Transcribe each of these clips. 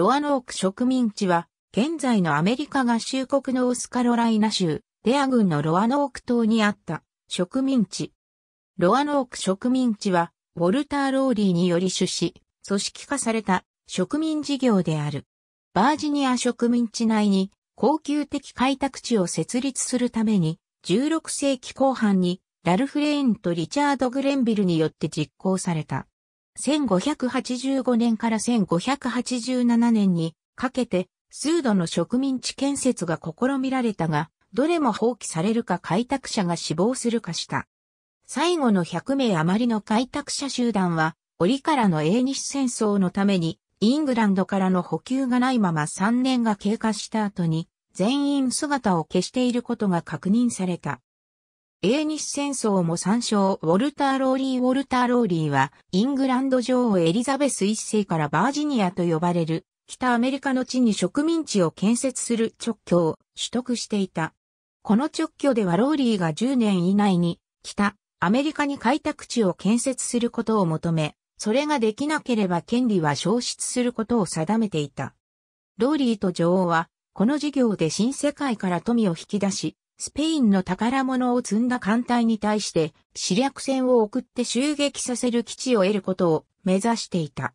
ロアノーク植民地は、現在のアメリカ合衆国のオスカロライナ州、レア郡のロアノーク島にあった植民地。ロアノーク植民地は、ウォルター・ローリーにより出資、組織化された植民事業である。バージニア植民地内に恒久的開拓地を設立するために、16世紀後半にラルフ・レーンとリチャード・グレンビルによって実行された。1585年から1587年にかけて、数度の植民地建設が試みられたが、どれも放棄されるか開拓者が死亡するかした。最後の100名余りの開拓者集団は、折からの英日戦争のために、イングランドからの補給がないまま3年が経過した後に、全員姿を消していることが確認された。英日戦争も参照ウォルター・ローリー・ウォルター・ローリーは、イングランド女王エリザベス一世からバージニアと呼ばれる、北アメリカの地に植民地を建設する直居を取得していた。この直居ではローリーが10年以内に、北アメリカに開拓地を建設することを求め、それができなければ権利は消失することを定めていた。ローリーと女王は、この事業で新世界から富を引き出し、スペインの宝物を積んだ艦隊に対して、死略船を送って襲撃させる基地を得ることを目指していた。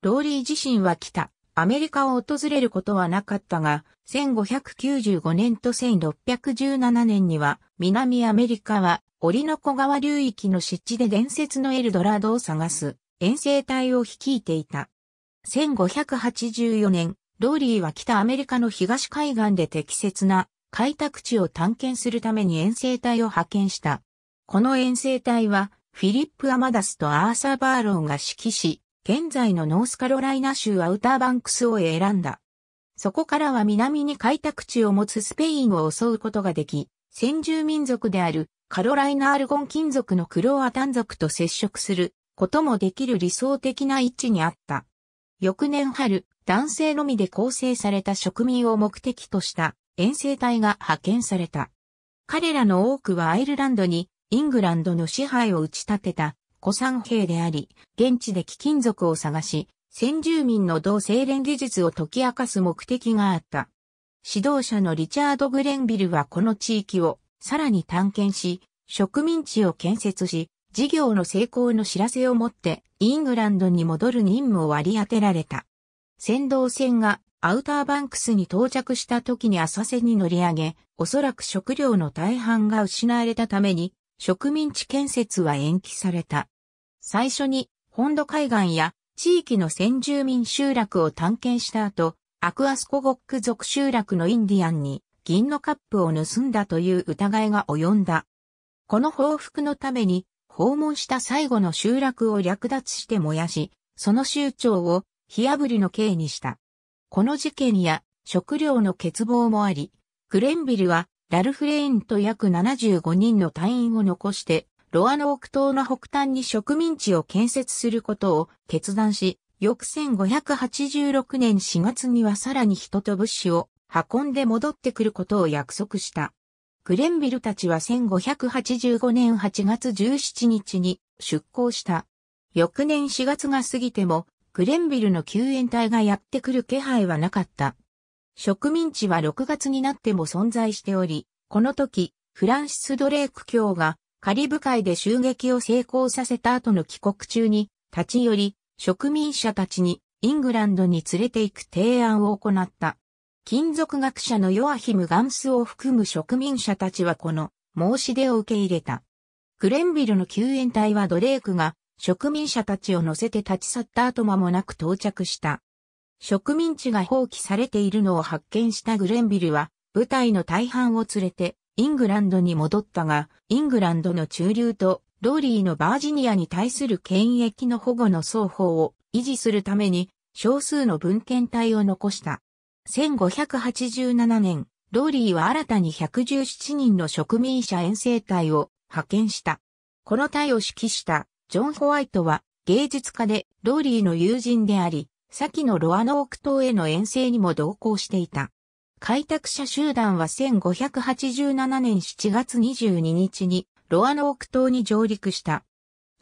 ローリー自身は北、アメリカを訪れることはなかったが、1595年と1617年には、南アメリカは、オリノコ川流域の湿地で伝説のエルドラドを探す、遠征隊を率いていた。1584年、ローリーは北アメリカの東海岸で適切な開拓地を探検するために遠征隊を派遣した。この遠征隊は、フィリップ・アマダスとアーサー・バーロンが指揮し、現在のノースカロライナ州アウターバンクスを選んだ。そこからは南に開拓地を持つスペインを襲うことができ、先住民族であるカロライナ・アルゴン金属のクロアタン族と接触することもできる理想的な位置にあった。翌年春、男性のみで構成された植民を目的とした遠征隊が派遣された。彼らの多くはアイルランドにイングランドの支配を打ち立てた古参兵であり、現地で貴金属を探し、先住民の同精錬技術を解き明かす目的があった。指導者のリチャード・グレンビルはこの地域をさらに探検し、植民地を建設し、事業の成功の知らせを持ってイングランドに戻る任務を割り当てられた。先導船がアウターバンクスに到着した時に浅瀬に乗り上げ、おそらく食料の大半が失われたために、植民地建設は延期された。最初に、本土海岸や地域の先住民集落を探検した後、アクアスコゴック族集落のインディアンに銀のカップを盗んだという疑いが及んだ。この報復のために、訪問した最後の集落を略奪して燃やし、その州長を火炙りの刑にした。この事件や食料の欠乏もあり、クレンビルはラルフレインと約75人の隊員を残して、ロアノーク島の北端に植民地を建設することを決断し、翌1586年4月にはさらに人と物資を運んで戻ってくることを約束した。クレンビルたちは1585年8月17日に出港した。翌年4月が過ぎてもグレンビルの救援隊がやってくる気配はなかった。植民地は6月になっても存在しており、この時、フランシス・ドレーク卿がカリブ海で襲撃を成功させた後の帰国中に立ち寄り、植民者たちにイングランドに連れて行く提案を行った。金属学者のヨアヒム・ガンスを含む植民者たちはこの申し出を受け入れた。グレンビルの救援隊はドレークが植民者たちを乗せて立ち去った後間もなく到着した。植民地が放棄されているのを発見したグレンビルは、部隊の大半を連れて、イングランドに戻ったが、イングランドの中流と、ローリーのバージニアに対する権益の保護の双方を維持するために、少数の文献体を残した。1587年、ローリーは新たに117人の植民者遠征隊を派遣した。この隊を指揮したジョン・ホワイトは芸術家でローリーの友人であり、先のロアノーク島への遠征にも同行していた。開拓者集団は1587年7月22日にロアノーク島に上陸した。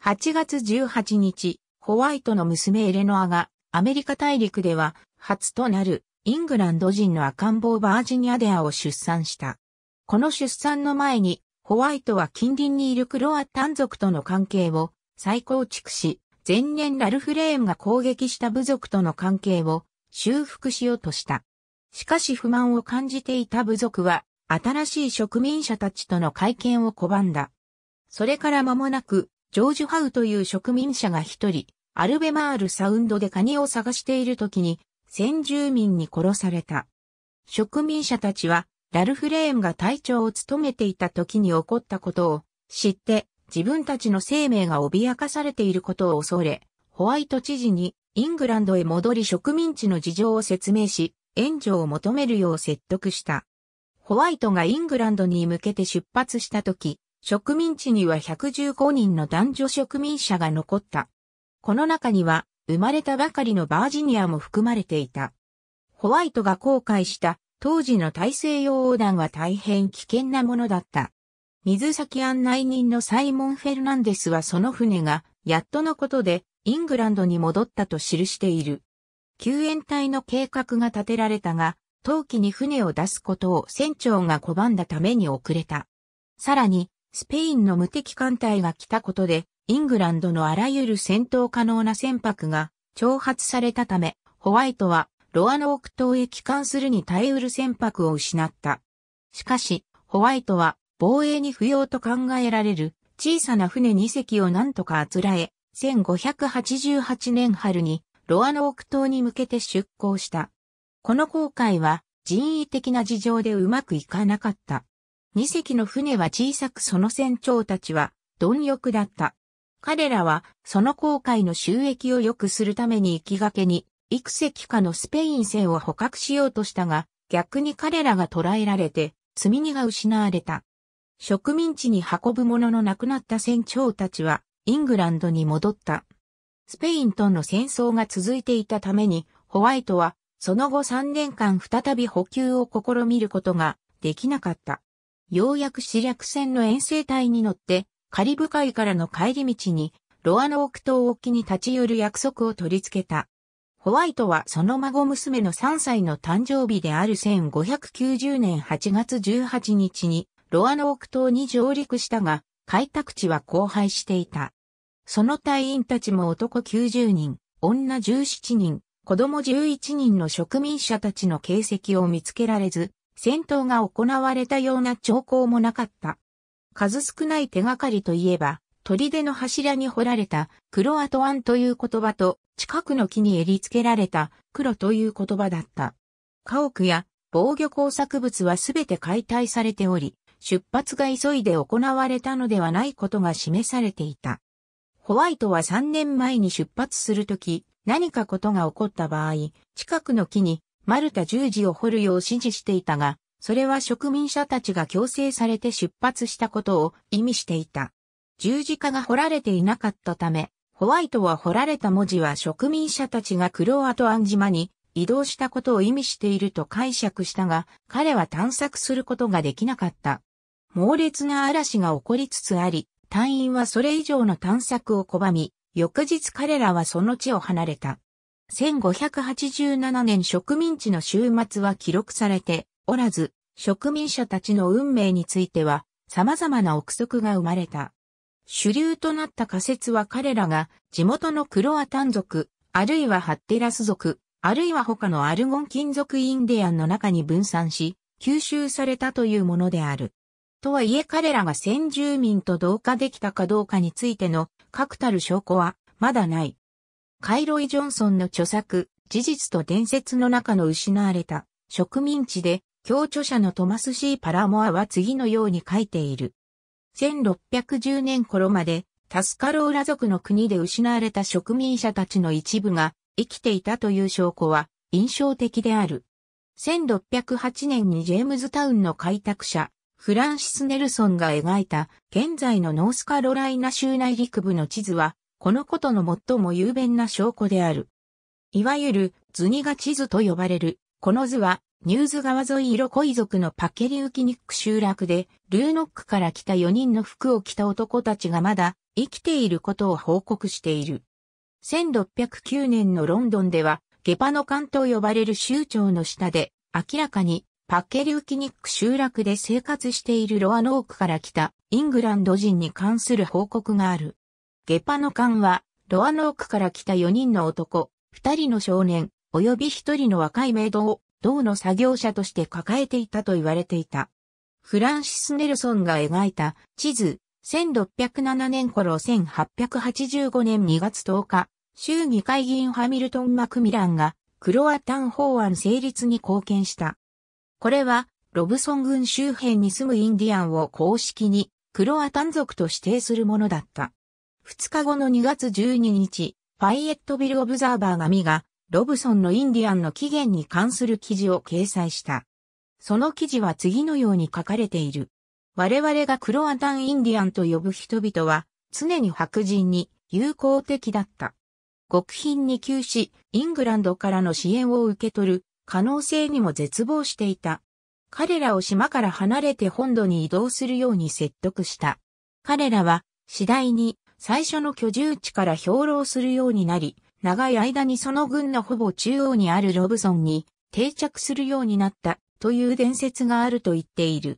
8月18日、ホワイトの娘エレノアがアメリカ大陸では初となるイングランド人の赤ん坊バージニアデアを出産した。この出産の前にホワイトは近隣にいるクロアタン族との関係を再構築し、前年ラルフレーンが攻撃した部族との関係を修復しようとした。しかし不満を感じていた部族は、新しい植民者たちとの会見を拒んだ。それから間もなく、ジョージュ・ハウという植民者が一人、アルベマールサウンドでカニを探している時に、先住民に殺された。植民者たちは、ラルフレーンが隊長を務めていた時に起こったことを知って、自分たちの生命が脅かされていることを恐れ、ホワイト知事にイングランドへ戻り植民地の事情を説明し、援助を求めるよう説得した。ホワイトがイングランドに向けて出発した時、植民地には115人の男女植民者が残った。この中には、生まれたばかりのバージニアも含まれていた。ホワイトが後悔した当時の大西洋横断は大変危険なものだった。水先案内人のサイモン・フェルナンデスはその船が、やっとのことで、イングランドに戻ったと記している。救援隊の計画が立てられたが、冬季に船を出すことを船長が拒んだために遅れた。さらに、スペインの無敵艦隊が来たことで、イングランドのあらゆる戦闘可能な船舶が挑発されたため、ホワイトはロアノーク島へ帰還するに耐えうる船舶を失った。しかし、ホワイトは防衛に不要と考えられる小さな船2隻を何とかあつらえ、1588年春にロアノーク島に向けて出港した。この航海は人為的な事情でうまくいかなかった。2隻の船は小さくその船長たちは貪欲だった。彼らはその航海の収益を良くするために行きがけに幾隻かのスペイン船を捕獲しようとしたが、逆に彼らが捕らえられて、積み荷が失われた。植民地に運ぶものの亡くなった船長たちは、イングランドに戻った。スペインとの戦争が続いていたために、ホワイトは、その後3年間再び補給を試みることができなかった。ようやく死略船の遠征隊に乗って、カリブ海からの帰り道に、ロアノーク島沖に立ち寄る約束を取り付けた。ホワイトはその孫娘の3歳の誕生日である1590年8月18日にロアノーク島に上陸したが、開拓地は荒廃していた。その隊員たちも男90人、女17人、子供11人の植民者たちの形跡を見つけられず、戦闘が行われたような兆候もなかった。数少ない手がかりといえば、砦の柱に彫られたクロアトワンという言葉と、近くの木に襟付けられた黒という言葉だった。家屋や防御工作物はすべて解体されており、出発が急いで行われたのではないことが示されていた。ホワイトは3年前に出発するとき、何かことが起こった場合、近くの木にマルタ十字を掘るよう指示していたが、それは植民者たちが強制されて出発したことを意味していた。十字架が掘られていなかったため、ホワイトは掘られた文字は植民者たちがクロアトアン島に移動したことを意味していると解釈したが、彼は探索することができなかった。猛烈な嵐が起こりつつあり、隊員はそれ以上の探索を拒み、翌日彼らはその地を離れた。1587年植民地の終末は記録されておらず、植民者たちの運命については様々な憶測が生まれた。主流となった仮説は彼らが地元のクロアタン族、あるいはハッテラス族、あるいは他のアルゴン金属インディアンの中に分散し、吸収されたというものである。とはいえ彼らが先住民と同化できたかどうかについての確たる証拠はまだない。カイロイ・ジョンソンの著作、事実と伝説の中の失われた植民地で、共著者のトマス・シー・パラモアは次のように書いている。1610年頃まで、タスカローラ族の国で失われた植民者たちの一部が生きていたという証拠は印象的である。1608年にジェームズタウンの開拓者、フランシス・ネルソンが描いた現在のノースカロライナ州内陸部の地図は、このことの最も雄弁な証拠である。いわゆる図似が地図と呼ばれる、この図は、ニューズ川沿い色恋族のパケリウキニック集落で、ルーノックから来た4人の服を着た男たちがまだ生きていることを報告している。1609年のロンドンでは、ゲパの艦と呼ばれる州長の下で、明らかにパッケリューキニック集落で生活しているロアノークから来たイングランド人に関する報告がある。ゲパノカンは、ロアノークから来た4人の男、2人の少年、及び1人の若いメイドを、銅の作業者として抱えていたと言われていた。フランシス・ネルソンが描いた地図、1607年頃1885年2月10日、衆議会議員ハミルトン・マクミランが、クロアタン法案成立に貢献した。これは、ロブソン郡周辺に住むインディアンを公式にクロアタン族と指定するものだった。2日後の2月12日、ファイエットビル・オブザーバーがミが、ロブソンのインディアンの起源に関する記事を掲載した。その記事は次のように書かれている。我々がクロアタン・インディアンと呼ぶ人々は、常に白人に友好的だった。極貧に窮し、イングランドからの支援を受け取る可能性にも絶望していた。彼らを島から離れて本土に移動するように説得した。彼らは次第に最初の居住地から兵糧するようになり、長い間にその軍のほぼ中央にあるロブソンに定着するようになったという伝説があると言っている。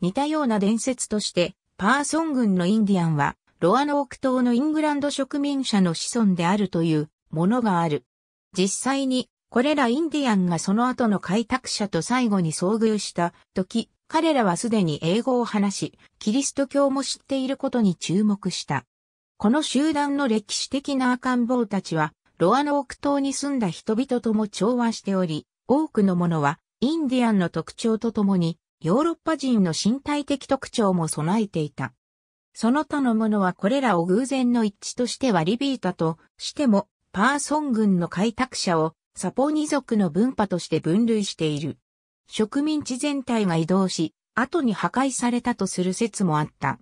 似たような伝説として、パーソン軍のインディアンは、ロアノーク島のイングランド植民者の子孫であるというものがある。実際にこれらインディアンがその後の開拓者と最後に遭遇した時、彼らはすでに英語を話し、キリスト教も知っていることに注目した。この集団の歴史的な赤ん坊たちは、ロアの奥島に住んだ人々とも調和しており、多くのものはインディアンの特徴とともに、ヨーロッパ人の身体的特徴も備えていた。その他のものはこれらを偶然の一致として割り引いたとしても、パーソン軍の開拓者をサポーニ族の分派として分類している。植民地全体が移動し、後に破壊されたとする説もあった。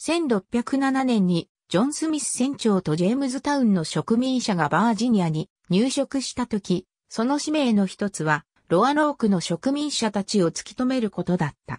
1607年に、ジョン・スミス船長とジェームズタウンの植民者がバージニアに入植した時、その使命の一つは、ロアノークの植民者たちを突き止めることだった。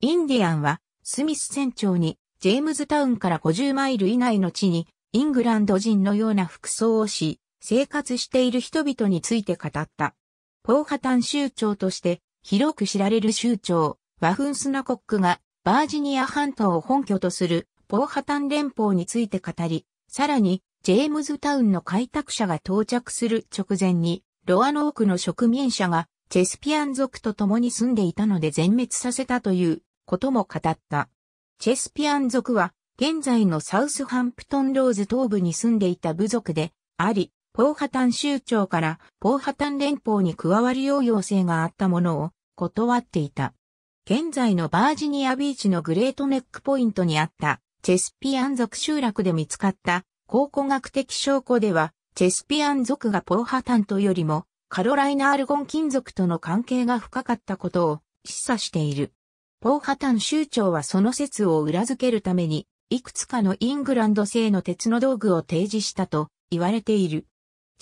インディアンは、スミス船長に、ジェームズタウンから50マイル以内の地に、イングランド人のような服装をし、生活している人々について語った。ポーハタン州長として広く知られる州長、ワフンスナコックがバージニア半島を本拠とするポーハタン連邦について語り、さらにジェームズタウンの開拓者が到着する直前にロアノークの植民者がチェスピアン族と共に住んでいたので全滅させたということも語った。チェスピアン族は現在のサウスハンプトンローズ東部に住んでいた部族であり、ポーハタン州長からポーハタン連邦に加わるよう要請があったものを断っていた。現在のバージニアビーチのグレートネックポイントにあったチェスピアン族集落で見つかった考古学的証拠ではチェスピアン族がポーハタンとよりもカロライナアルゴン金属との関係が深かったことを示唆している。ポーハタン州長はその説を裏付けるためにいくつかのイングランド製の鉄の道具を提示したと言われている。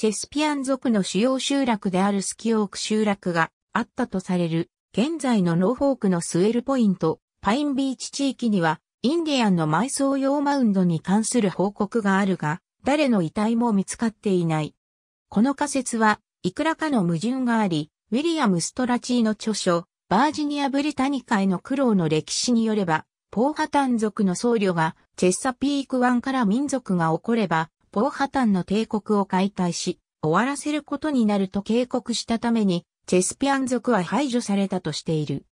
チェスピアン族の主要集落であるスキオーク集落があったとされる、現在のノーフォークのスエルポイント、パインビーチ地域には、インディアンの埋葬用マウンドに関する報告があるが、誰の遺体も見つかっていない。この仮説はいくらかの矛盾があり、ウィリアム・ストラチーの著書、バージニア・ブリタニカへの苦労の歴史によれば、ポーハタン族の僧侶がチェッサピーク湾から民族が起これば、ポーハタンの帝国を解体し、終わらせることになると警告したために、チェスピアン族は排除されたとしている。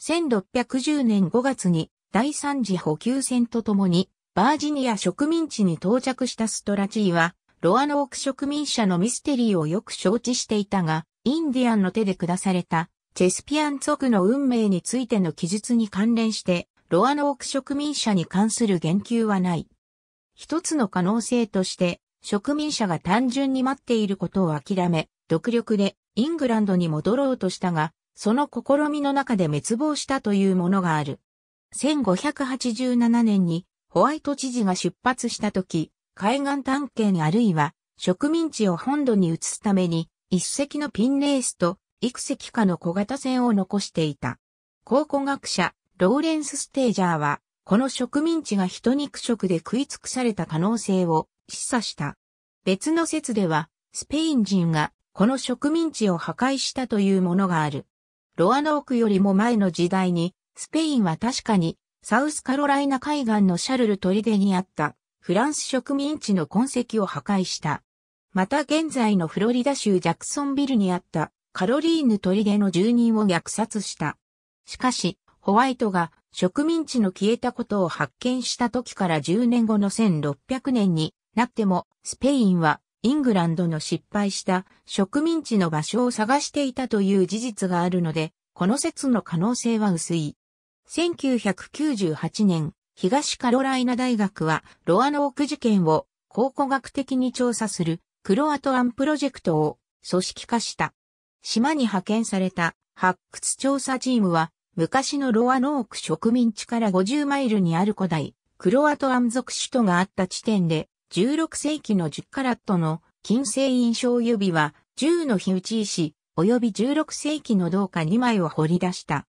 1610年5月に第三次補給戦とともに、バージニア植民地に到着したストラチーは、ロアノーク植民者のミステリーをよく承知していたが、インディアンの手で下された、チェスピアン族の運命についての記述に関連して、ロアノーク植民者に関する言及はない。一つの可能性として、植民者が単純に待っていることを諦め、独力でイングランドに戻ろうとしたが、その試みの中で滅亡したというものがある。1587年にホワイト知事が出発した時、海岸探検あるいは植民地を本土に移すために一隻のピンレースと幾隻かの小型船を残していた。考古学者ローレンス・ステージャーはこの植民地が人肉食で食い尽くされた可能性を示唆した。別の説では、スペイン人がこの植民地を破壊したというものがある。ロアノークよりも前の時代に、スペインは確かにサウスカロライナ海岸のシャルル砦にあったフランス植民地の痕跡を破壊した。また現在のフロリダ州ジャクソンビルにあったカロリーヌ砦の住人を虐殺した。しかし、ホワイトが植民地の消えたことを発見した時から10年後の1600年になっても、スペインはイングランドの失敗した植民地の場所を探していたという事実があるので、この説の可能性は薄い。1998年、東カロライナ大学はロアノーク事件を考古学的に調査するクロアトアンプロジェクトを組織化した。島に派遣された発掘調査チームは昔のロアノーク植民地から50マイルにある古代、クロアトアン族首都があった地点で、16世紀の10カラットの金星印象指輪、10の火打ち石、及び16世紀の銅貨2枚を掘り出した。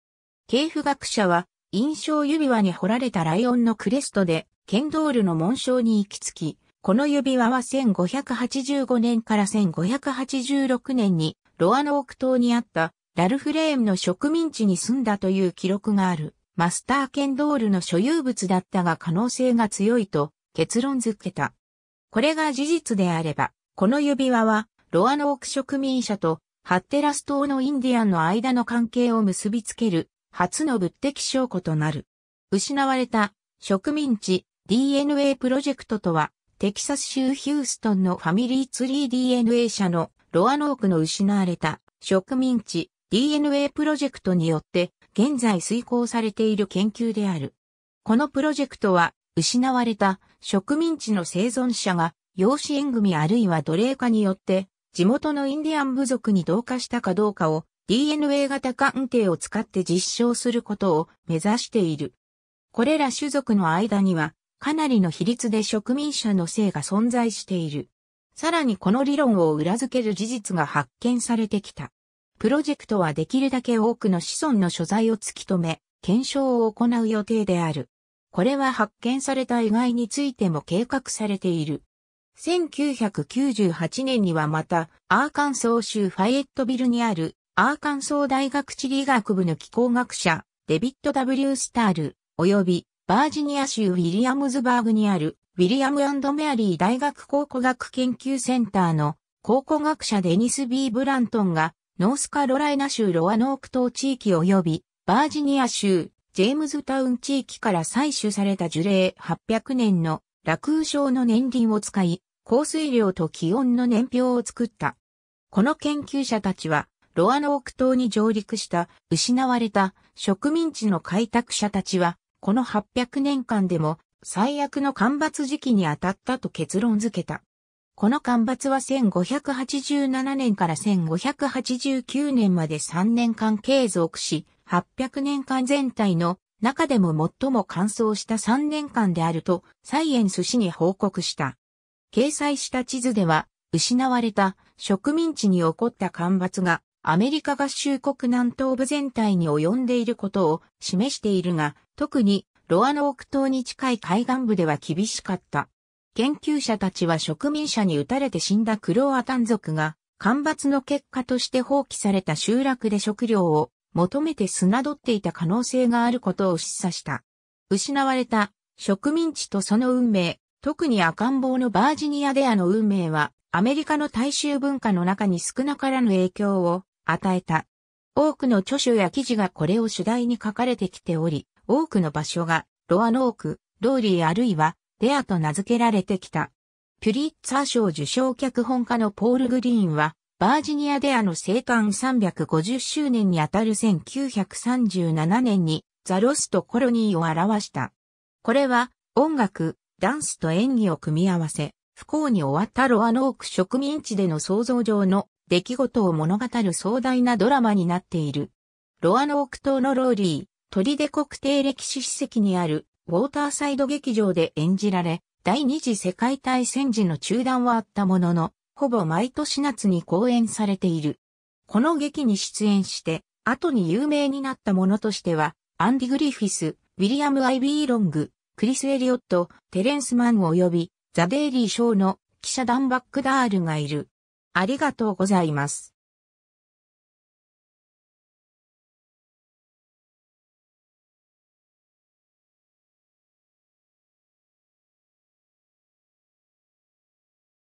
系譜学者は、印象指輪に掘られたライオンのクレストで、ケンドールの紋章に行き着き、この指輪は1585年から1586年にロアノーク島にあったラルフレームの植民地に住んだという記録がある、マスターケンドールの所有物だったが可能性が強いと結論付けた。これが事実であれば、この指輪は、ロアノーク植民者とハッテラス島のインディアンの間の関係を結びつける初の物的証拠となる。失われた植民地 DNA プロジェクトとは、テキサス州ヒューストンのファミリーツリー DNA 社のロアノークの失われた植民地 DNA プロジェクトによって現在遂行されている研究である。このプロジェクトは失われた植民地の生存者が養子縁組あるいは奴隷化によって地元のインディアン部族に同化したかどうかを DNA 型鑑定を使って実証することを目指している。これら種族の間にはかなりの比率で植民者の性が存在している。さらにこの理論を裏付ける事実が発見されてきた。プロジェクトはできるだけ多くの子孫の所在を突き止め、検証を行う予定である。これは発見された意外についても計画されている。1998年にはまた、アーカンソー州ファイエットビルにある、アーカンソー大学地理学部の気候学者、デビット W. スタール、及び、バージニア州ウィリアムズバーグにある、ウィリアムメアリー大学考古学研究センターの考古学者デニス・ B・ ブラントンがノースカロライナ州ロアノーク島地域及びバージニア州ジェームズタウン地域から採取された樹齢800年の落雨症の年輪を使い、降水量と気温の年表を作った。この研究者たちは、ロアノーク島に上陸した失われた植民地の開拓者たちは、この800年間でも最悪の干ばつ時期に当たったと結論付けた。この干ばつは1587年から1589年まで3年間継続し、800年間全体の中でも最も乾燥した3年間であるとサイエンス氏に報告した。掲載した地図では、失われた植民地に起こった干ばつがアメリカ合衆国南東部全体に及んでいることを示しているが、特にロアノーク島に近い海岸部では厳しかった。研究者たちは植民者に撃たれて死んだクロアタン族が、干ばつの結果として放棄された集落で食料を求めて砂取っていた可能性があることを示唆した。失われた植民地とその運命、特に赤ん坊のバージニアデアの運命は、アメリカの大衆文化の中に少なからぬ影響を与えた。多くの著書や記事がこれを主題に書かれてきており、多くの場所が、ロアノーク、ローリーあるいはレアと名付けられてきた。ピュリッツァー賞受賞脚本家のポール・グリーンは、バージニア・デアの生誕350周年にあたる1937年に、ザ・ロスト・コロニーを表した。これは、音楽、ダンスと演技を組み合わせ、不幸に終わったロアノーク植民地での想像上の出来事を物語る壮大なドラマになっている。ロアノーク島のローリー、トリ国定歴史史跡にあるウォーターサイド劇場で演じられ、第二次世界大戦時の中断はあったものの、ほぼ毎年夏に公演されている。この劇に出演して、後に有名になったものとしては、アンディ・グリフィス、ウィリアム・アイビー・ロング、クリス・エリオット、テレンス・マン及び、ザ・デイリー・ショーの記者ダン・バックダールがいる。ありがとうございます。